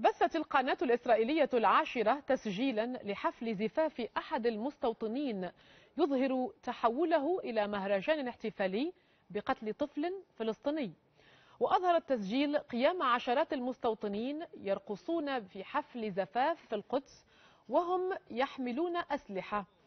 بثت القناة الإسرائيلية العاشرة تسجيلا لحفل زفاف أحد المستوطنين يظهر تحوله إلى مهرجان احتفالي بقتل طفل فلسطيني وأظهر التسجيل قيام عشرات المستوطنين يرقصون في حفل زفاف في القدس وهم يحملون أسلحة